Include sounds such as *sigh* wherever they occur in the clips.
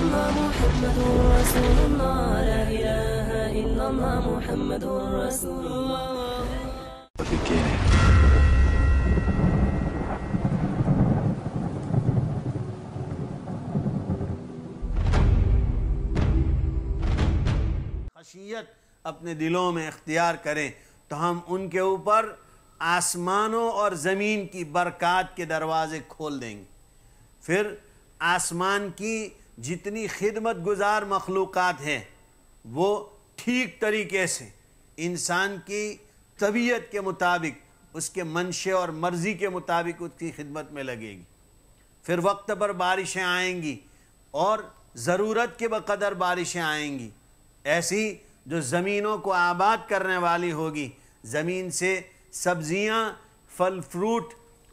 खशियत अपने दिलों में इख्तियार करें तो हम उनके ऊपर आसमानों और ज़मीन की बरक़ात के दरवाज़े खोल देंगे फिर आसमान की जितनी खिदमत गुजार मखलूक़ हैं वो ठीक तरीके से इंसान की तबीयत के मुताबिक उसके मनशे और मर्ज़ी के मुताबिक उसकी खिदमत में लगेगी फिर वक्त पर बारिशें आएंगी और ज़रूरत के बदर बारिशें आएंगी ऐसी जो ज़मीनों को आबाद करने वाली होगी ज़मीन से सब्ज़ियाँ फल फ्रूट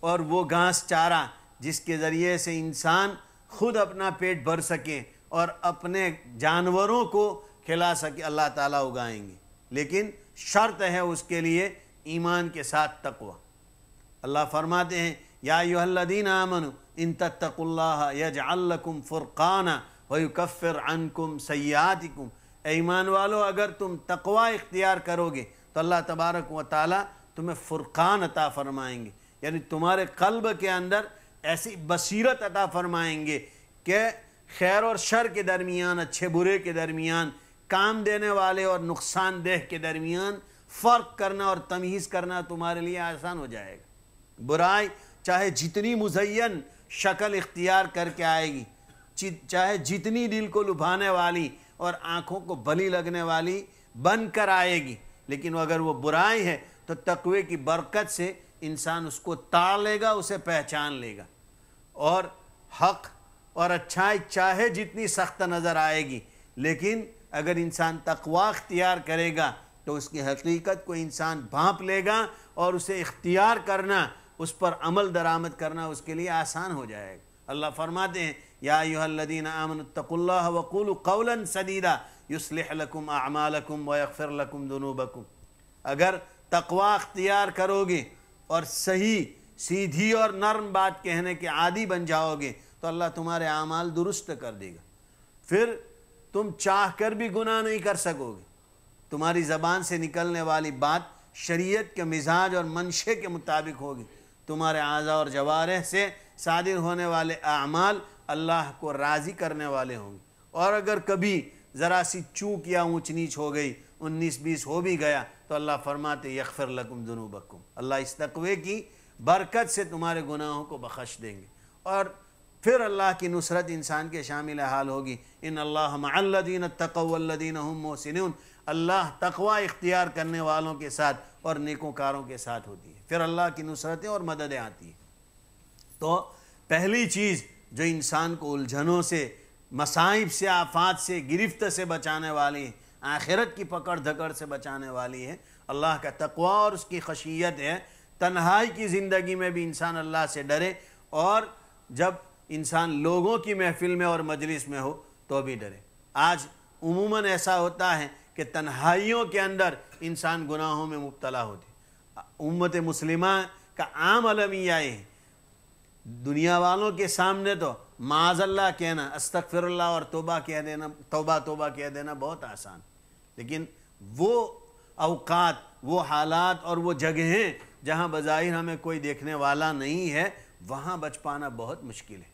और वो घास चारा जिसके ज़रिए से इंसान खुद अपना पेट भर सकें और अपने जानवरों को खिला सके अल्लाह ताला उगाएंगे लेकिन शर्त है उसके लिए ईमान के साथ तकवा अल्लाह फरमाते हैं या यूहदीन आमन इन यज अल्लकुम फ़ुरक़ाना वयुकफ़िर अनकुम सयातिकुम ईमान वालों अगर तुम तकवा इख्तियार करोगे तो अल्लाह तबारक व ताली तुम्हें फ़ुरक़ान अता फ़रमाएंगे यानी तुम्हारे कल्ब के अंदर ऐसी बसीरत अता फरमाएंगे कि खैर और शर के दरमियान अच्छे बुरे के दरमियान काम देने वाले और नुकसानदेह के दरमियान फ़र्क करना और तमीज़ करना तुम्हारे लिए आसान हो जाएगा बुराई चाहे जितनी मुजैन शक्ल इख्तियार करके आएगी चाहे जितनी दिल को लुभाने वाली और आँखों को बली लगने वाली बन कर आएगी लेकिन अगर वो बुराई है तो तकवे की बरकत से इंसान उसको ताड़ लेगा उसे पहचान लेगा और हक और अच्छाई चाहे जितनी सख्त नज़र आएगी लेकिन अगर इंसान तकवा अख्तियार करेगा तो उसकी हकीकत को इंसान भाँप लेगा और उसे इख्तियार करना उस पर अमल दरामद करना उसके लिए आसान हो जाएगा अल्लाह फरमाते हैं या यूहदीन आमनतकुल्ला वकुल कौलन सदीदा युसलकुम आमालकुम वफ़िरकुम बकुम अगर तकवा अख्तियार करोगे और सही सीधी और नर्म बात कहने के आदि बन जाओगे तो अल्लाह तुम्हारे अमाल दुरुस्त कर देगा फिर तुम चाह कर भी गुनाह नहीं कर सकोगे तुम्हारी ज़बान से निकलने वाली बात शरीयत के मिजाज और मंशे के मुताबिक होगी तुम्हारे आज़ा और जवारह से शादिर होने वाले अमाल अल्लाह को राज़ी करने वाले होंगे और अगर कभी ज़रा सी चूक या ऊँच नीच हो गई उन्नीस बीस हो भी गया तो अल्लाह फरमाते यकफ़िर लकुम जुनूबकुम अल्लाह इस तकवे की बरकत से तुम्हारे गुनाहों को बख्श देंगे और फिर अल्लाह की नुसरत इंसान के शामिल हाल होगी इन अल्लाहदीन तकवल्लिन मोहसिन अल्लाह तकवा इख्तियार करने वालों के साथ और नेकोकारों के साथ होती है फिर अल्लाह की नुसरतें और मददें आती हैं तो पहली चीज़ जो इंसान को उलझनों से मसाइब से आफात से गिरफ्त से बचाने वाली है आखिरत की पकड़ धकड़ से बचाने वाली है अल्लाह का तकवा और उसकी खशियत है तन्हाई की ज़िंदगी में भी इंसान अल्लाह से डरे और जब इंसान लोगों की महफिल में और मजलिस में हो तो भी डरे आज उमूमन ऐसा होता है कि तन्हाइयों के अंदर इंसान गुनाहों में मुबतला होते उम्मत मुस्लिमा का आम अलमिया है दुनिया वालों के सामने तो माजल्ला कहना अस्तफ़िरल्ला और तोबा कह देना तोबा तोबा कह देना बहुत आसान लेकिन वो अवकात वो हालात और वो जगहें जहाँ बज़ाहिर हमें कोई देखने वाला नहीं है वहाँ बच पाना बहुत मुश्किल है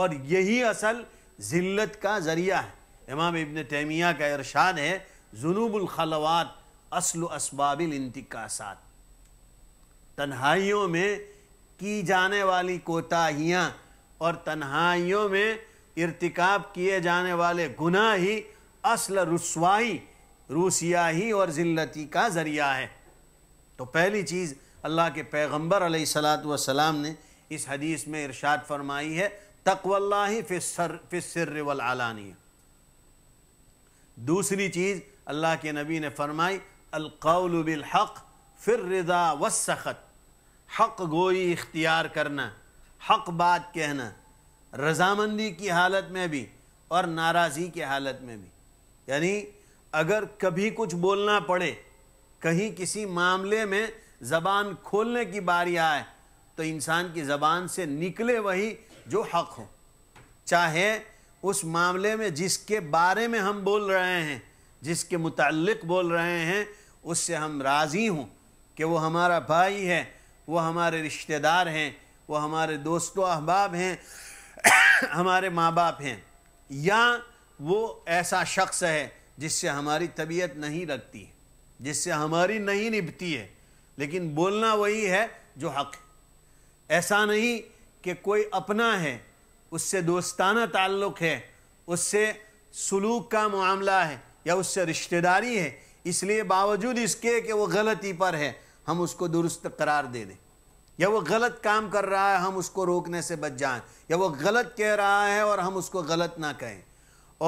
और यही असल ज़िल्लत का ज़रिया है इमाम इबन तैमिया का इरशाद है जुनूबुलखलवात असल असबाबिल इंतिकासात तन्हाइयों में की जाने वाली कोताहियाँ और तन्हाइयों में इरतकब किए जाने वाले गुनाह ही असल रसवाई रूसिया ही और ज़िल्लती का ज़रिया है तो पहली चीज़ अल्लाह के पैगम्बर सलाम ने इस हदीस में इरशाद फरमाई है तकवल्ला फ़िसर फ़िसर वलानिया दूसरी चीज़ अल्लाह के नबी ने फरमाई अलकौल फिर रिदा व सख़त हक़ गोई इख्तियार करना हक़ बात कहना रजामंदी की हालत में भी और नाराज़ी की हालत में भी यानी अगर कभी कुछ बोलना पड़े कहीं किसी मामले में ज़बान खोलने की बारी आए तो इंसान की ज़बान से निकले वही जो हक हो चाहे उस मामले में जिसके बारे में हम बोल रहे हैं जिसके मुतलक बोल रहे हैं उससे हम राज़ी हों कि वो हमारा भाई है वो हमारे रिश्तेदार हैं वो हमारे दोस्तों अहबाब हैं *coughs* हमारे माँ बाप हैं या वो ऐसा शख्स है जिससे हमारी तबीयत नहीं रखती है जिससे हमारी नहीं निभती है लेकिन बोलना वही है जो हक है ऐसा नहीं कि कोई अपना है उससे दोस्ताना ताल्लुक़ है उससे सलूक का मामला है या उससे रिश्तेदारी है इसलिए बावजूद इसके कि वो गलती पर है हम उसको दुरुस्त करार दे दें या वो गलत काम कर रहा है हम उसको रोकने से बच जाएं या वो गलत कह रहा है और हम उसको गलत ना कहें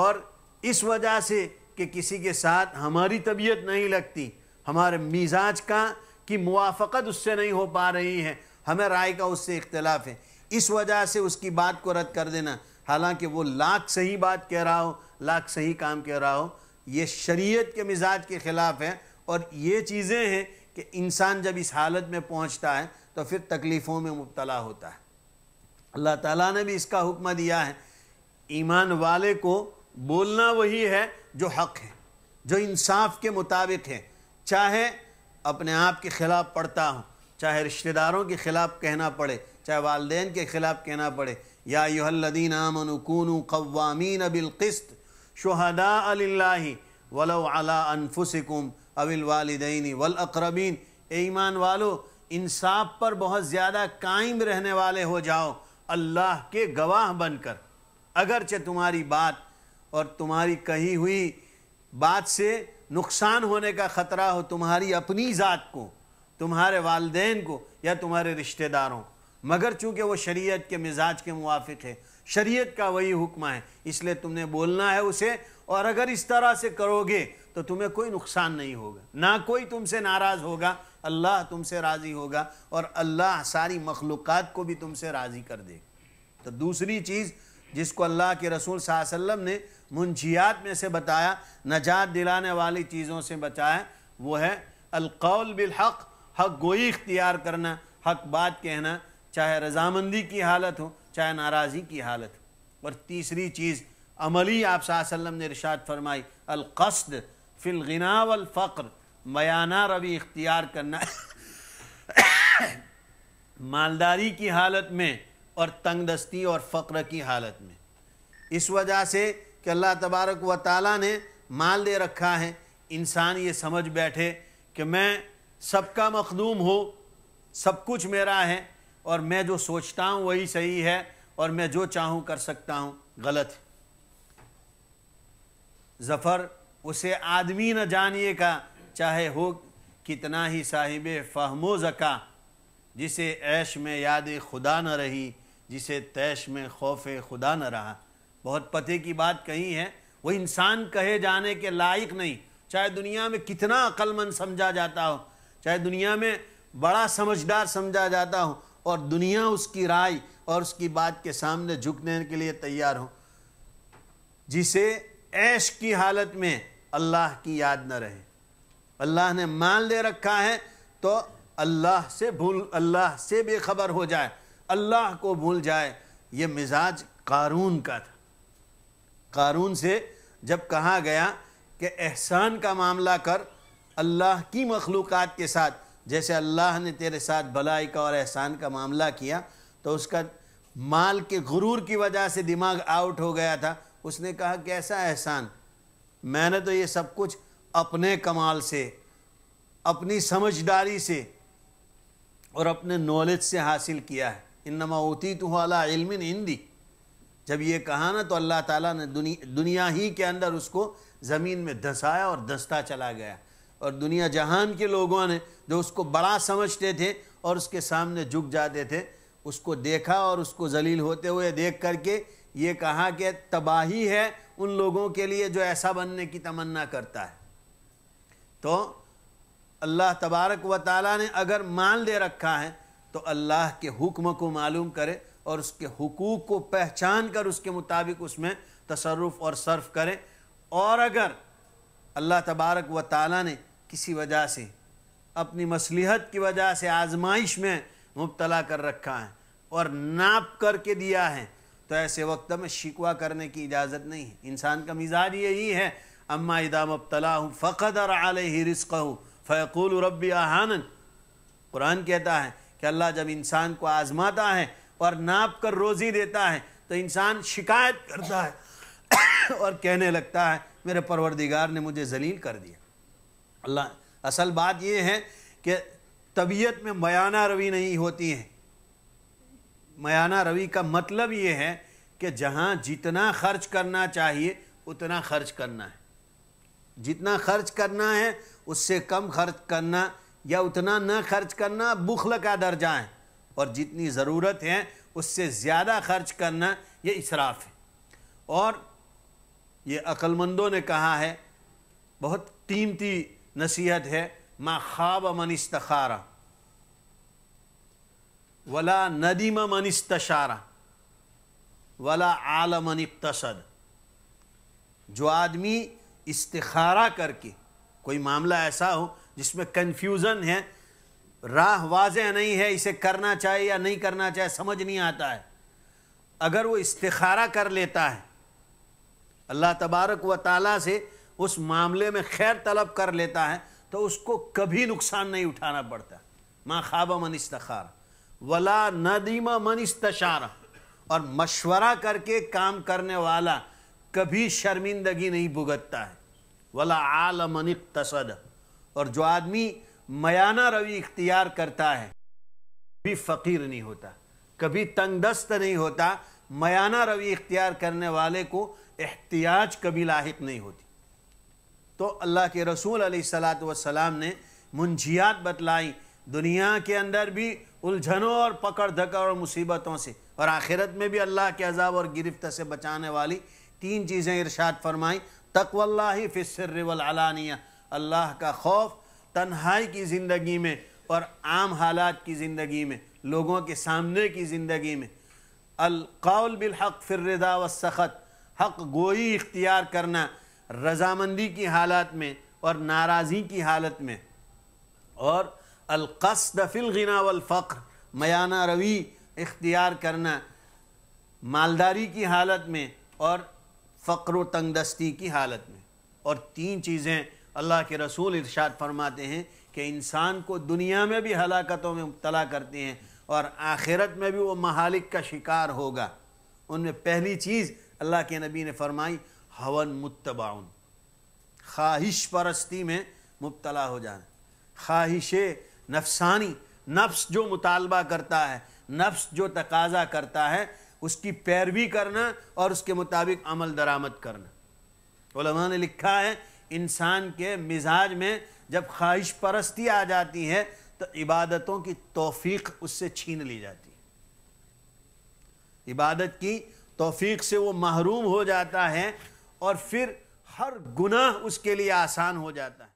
और इस वजह से कि किसी के साथ हमारी तबीयत नहीं लगती हमारे मिजाज का कि मुआफ़त उससे नहीं हो पा रही है हमें राय का उससे इख्तलाफ है इस वजह से उसकी बात को रद्द कर देना हालांकि वो लाख सही बात कह रहा हो लाख सही काम कह रहा हो ये शरीयत के मिजाज के ख़िलाफ़ है और ये चीज़ें हैं कि इंसान जब इस हालत में पहुंचता है तो फिर तकलीफ़ों में मुबतला होता है अल्लाह ताला ने भी इसका हुक्म दिया है ईमान वाले को बोलना वही है जो हक हैं जो इंसाफ के मुताबिक हैं चाहे अपने आप के ख़िलाफ़ पढ़ता हूँ चाहे रिश्तेदारों के ख़िलाफ़ कहना पड़े चाहे वालदेन के ख़िलाफ़ कहना पड़े या यूहदीन आमनकून कवामीन अबिलक़स्त शहदा अल्ला अबिल वालदेनी वल अकरबीन ईमान वालो इंसाफ पर बहुत ज़्यादा कायम रहने वाले हो जाओ अल्लाह के गवाह बनकर अगरचे तुम्हारी बात और तुम्हारी कही हुई बात से नुकसान होने का ख़तरा हो तुम्हारी अपनी ज़ात को तुम्हारे वालदेन को या तुम्हारे रिश्तेदारों को मगर चूँकि वो शरीयत के मिजाज के मुआफ़ है शरीयत का वही हुक्म है इसलिए तुमने बोलना है उसे और अगर इस तरह से करोगे तो तुम्हें कोई नुकसान नहीं होगा ना कोई तुमसे नाराज़ होगा अल्लाह तुमसे राज़ी होगा और अल्लाह सारी मखलूक़ात को भी तुमसे राज़ी कर दे तो दूसरी चीज़ जिसको अल्लाह के रसूल सल्लम ने मुंशियात में से बताया नजात दिलाने वाली चीज़ों से बचाया वो है अलकौल बिलहक हक गोई इख्तियार करना हक बात कहना चाहे रजामंदी की हालत हो चाहे नाराज़गी की हालत हो और तीसरी चीज़ अमली आप सल्लम ने इरशाद फरमाई अलकसद फ़िलगना वालफ्र मयाना रवि इख्तियार करना *coughs* मालदारी की हालत में और तंगदस्ती और फ़क्र की हालत में इस वजह से कि अल्लाह तबारक व ताली ने माल दे रखा है इंसान ये समझ बैठे कि मैं सबका मखदूम हो सब कुछ मेरा है और मैं जो सोचता हूँ वही सही है और मैं जो चाहूँ कर सकता हूँ गलत ज़फ़र उसे आदमी न जानिए का चाहे हो कितना ही साहिब फ़हमो ज़का जिसे ऐश में याद खुदा न रही जिसे तैश में खौफ खुदा न रहा बहुत पते की बात कही है वो इंसान कहे जाने के लायक नहीं चाहे दुनिया में कितना अक्लमंद समझा जाता हो चाहे दुनिया में बड़ा समझदार समझा जाता हो और दुनिया उसकी राय और उसकी बात के सामने झुकने के लिए तैयार हो जिसे ऐश की हालत में अल्लाह की याद न रहे अल्लाह ने माल दे रखा है तो अल्लाह से भूल अल्लाह से बेखबर हो जाए अल्लाह को भूल जाए ये मिजाज कारून का था कारून से जब कहा गया कि एहसान का मामला कर अल्लाह की मखलूक़ के साथ जैसे अल्लाह ने तेरे साथ भलाई का और एहसान का मामला किया तो उसका माल के गुरूर की वजह से दिमाग आउट हो गया था उसने कहा कैसा एहसान मैंने तो ये सब कुछ अपने कमाल से अपनी समझदारी से और अपने नॉलेज से हासिल किया है इन नमाती तो अला इल्मिन हिंदी जब ये कहा ना तो अल्लाह ताला ने दुनिया दुनिया ही के अंदर उसको ज़मीन में धसाया और दस्ता चला गया और दुनिया जहान के लोगों ने जो उसको बड़ा समझते थे और उसके सामने झुक जाते थे उसको देखा और उसको जलील होते हुए देख करके ये कहा कि तबाही है उन लोगों के लिए जो ऐसा बनने की तमन्ना करता है तो अल्लाह तबारक व ताली ने अगर माल दे रखा है तो अल्लाह के हुक्म को मालूम करे और उसके हकूक़ को पहचान कर उसके मुताबिक उसमें तसरफ़ और सर्फ करें और अगर अल्लाह तबारक व ताली ने किसी वजह से अपनी मसलहत की वजह से आजमाइश में मुबतला कर रखा है और नाप करके दिया है तो ऐसे वक्त में शिकवा करने की इजाज़त नहीं है इंसान का मिजाज यही है अम्मा इदा मुबतला हूँ फ़क़द और ही रिस्क हूँ फ़ैकुल रबी आहानन कुरान कहता है कि अल्लाह जब इंसान को आज़माता है और नाप कर रोज़ी देता है तो इंसान शिकायत करता है *coughs* और कहने लगता है मेरे परवरदिगार ने मुझे जलील कर दिया अल्लाह असल बात यह है कि तबीयत में मयाना रवि नहीं होती है मयाना रवि का मतलब ये है कि जहाँ जितना खर्च करना चाहिए उतना खर्च करना है जितना खर्च करना है उससे कम खर्च करना या उतना न खर्च करना बुखल का दर्जा है और जितनी ज़रूरत है उससे ज़्यादा खर्च करना ये इसराफ है और ये अक्लमंदों ने कहा है बहुत कीमती नसीहत है मा खाब मन इस्तारा वला नदीम मन इस्तारा वला आलमन इकतसद जो आदमी इस्तारा करके कोई मामला ऐसा हो जिसमें कन्फ्यूज़न है राह वाजह नहीं है इसे करना चाहिए या नहीं करना चाहिए समझ नहीं आता है अगर वो इस्तारा कर लेता है अल्लाह तबारक व ताला से उस मामले में खैर तलब कर लेता है तो उसको कभी नुकसान नहीं उठाना पड़ता माँ खाबा मन इस्तार वला नदीमा मन इस्तारा और मशवरा करके काम करने वाला कभी शर्मिंदगी नहीं भुगतता है वला आलमनिक तसद और जो आदमी मयाना रवि इख्तियार करता है कभी फ़कीर नहीं होता कभी तंगदस्त नहीं होता मयाना रवि इख्तियार करने वाले को एहतियाज कभी लाक नहीं होती तो अल्लाह के रसूल सलात वसलाम ने मुंजियात बतलाई दुनिया के अंदर भी उलझनों और पकड़ धकड़ और मुसीबतों से और आखिरत में भी अल्लाह के अजाब और गिरफ्त से बचाने वाली तीन चीज़ें इरशाद फरमाई तकवल्ला फ़िसर वलानिया अल्लाह का खौफ तन्हाई की ज़िंदगी में और आम हालात की ज़िंदगी में लोगों के सामने की ज़िंदगी में अलकौल बिलहक फ़िरदा व सख़त हक गोई इख्तियार करना रजामंदी की हालत में और नाराज़ी की हालत में और अलकसद फ़िलगना वलफ़्र मयाना रवी इख्तियार करना मालदारी की हालत में और फ़क्र तंगदस्ती की हालत में और तीन चीज़ें अल्लाह के रसूल इरशाद फरमाते हैं कि इंसान को दुनिया में भी हलाकतों में मुबला करते हैं और आखिरत में भी वो महालिक का शिकार होगा उनमें पहली चीज़ अल्लाह के नबी ने फरमाई हवन मुतबाउन ख्वाहिश परस्ती में मुबतला हो जाना ख्वाहिश नफसानी नफ्स जो मुतालबा करता है नफ्स जो तकाजा करता है उसकी पैरवी करना और उसके मुताबिक अमल दरामद करना ने लिखा है इंसान के मिजाज में जब ख्वाहिश परस्ती आ जाती है तो इबादतों की तोफीक उससे छीन ली जाती है इबादत की तोफीक से वो महरूम हो जाता है और फिर हर गुनाह उसके लिए आसान हो जाता है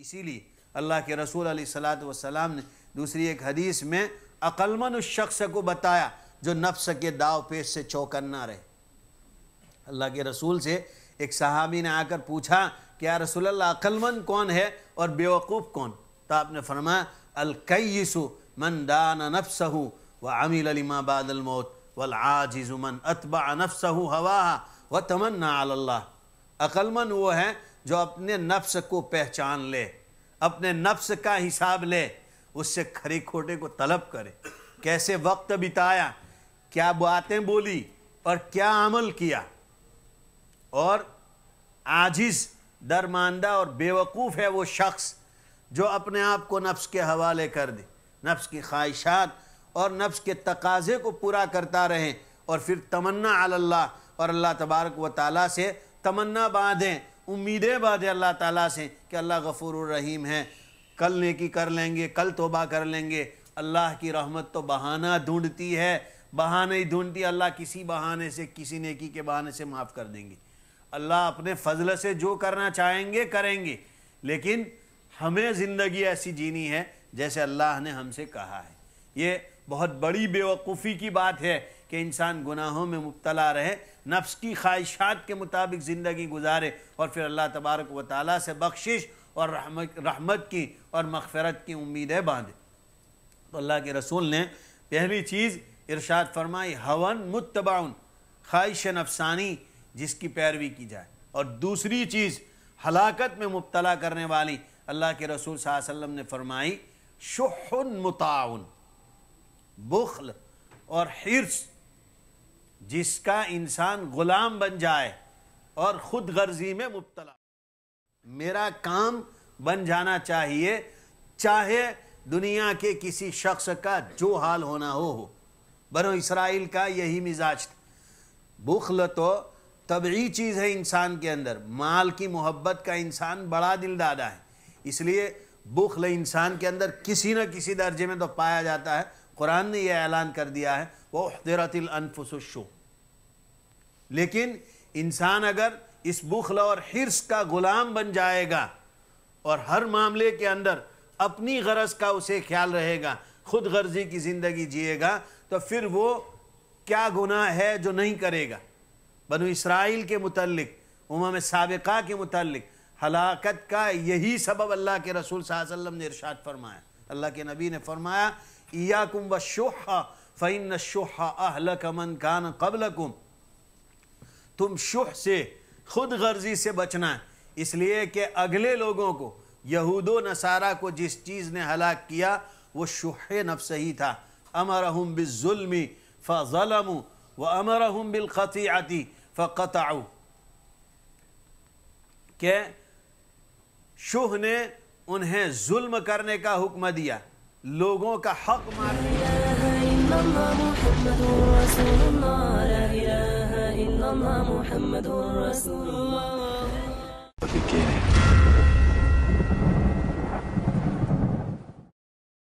इसीलिए अल्लाह के रसूल सलात वसलाम ने दूसरी एक हदीस में अक्लमन उस शख्स को बताया जो नफ्स के दाव पेश से चौकन ना रहे अल्लाह के रसूल से एक सहाबी ने आकर पूछा कि या रसूल अल्लाह अक्लमंद कौन है और बेवकूफ़ कौन तो आपने फरमाया अलकयसु मन दान नफ्स हूँ व अमिल अलीमा बादल मौत वल आजिज़ु मन अतबा नफ्स हूँ हवा व तमन्ना अल्लाह अक्लमंद वो है जो अपने नफ्स को पहचान ले अपने नफ्स का हिसाब ले उससे खरे खोटे को तलब करे कैसे वक्त बिताया क्या बातें बोली और क्या अमल किया और आजिज दरमानदा और बेवकूफ़ है वो शख्स जो अपने आप को नफ्स के हवाले कर दे नफ्स की ख्वाहिशात और नफ्स के तकाजे को पूरा करता रहे और फिर तमन्ना अल्लाह और अल्लाह तबारक व ताली से तमन्ना बांधें उम्मीदें बांधे अल्लाह ताला से कि अल्लाह गफूर रहीम है कल नेकी कर लेंगे कल तोबा कर लेंगे अल्लाह की रहमत तो बहाना ढूंढती है बहाने ही ढूंढती अल्लाह किसी बहाने से किसी नेकी के बहाने से माफ़ कर देंगे अल्लाह अपने फजल से जो करना चाहेंगे करेंगे लेकिन हमें ज़िंदगी ऐसी जीनी है जैसे अल्लाह ने हमसे कहा है ये बहुत बड़ी बेवकूफ़ी की बात है कि इंसान गुनाहों में मुबतला रहे नफ्स की ख्वाहिशात के मुताबिक ज़िंदगी गुजारे और फिर अल्लाह तबारक व ताली से बख्शिश और रहमत रहमत की और मगफरत की उम्मीदें बांधे तो अल्लाह के रसूल ने पहली चीज़ इरशाद फरमाई हवन मुतबाउन ख्वाहिश नफसानी जिसकी पैरवी की जाए और दूसरी चीज़ हलाकत में मुबतला करने वाली अल्लाह के रसूल वसम ने फरमाई शुहन मुताउन बुखल और हिरस जिसका इंसान गुलाम बन जाए और खुद गर्जी में मुबतला मेरा काम बन जाना चाहिए चाहे दुनिया के किसी शख्स का जो हाल होना हो बनो इसराइल का यही मिजाज था बुखल तो तबी चीज़ है इंसान के अंदर माल की मोहब्बत का इंसान बड़ा दिलदादा है इसलिए बुखल इंसान के अंदर किसी न किसी दर्जे में तो पाया जाता है कुरान ने यह ऐलान कर दिया है वह दरतिलफुसशो लेकिन इंसान अगर इस बुखल और हिर्स का ग़ुलाम बन जाएगा और हर मामले के अंदर अपनी गरज का उसे ख्याल रहेगा खुद गर्जी की ज़िंदगी जिएगा तो फिर वो क्या गुनाह है जो नहीं करेगा बनु इसराइल के मुतलक उमाम सबका के मुतलक हलाकत का यही सबब अल्लाह के रसूल वसल्लम ने इरशाद फरमाया अल्लाह के नबी ने फरमाया ईया कुम फ़ैन शोह अहल कमन कान कबल कुम्भ तुम शुह से खुद गर्जी से बचना इसलिए कि अगले लोगों को यहूद नसारा को जिस चीज़ ने हलाक किया वो शुह नफ्स ही था अमर हम बिजुल्मी फ़लम व अमर हम बिलखती आती फ़ताऊ के शुह ने उन्हें जुल्म करने का हुक्म दिया लोगों का हक मार محمد رسول الله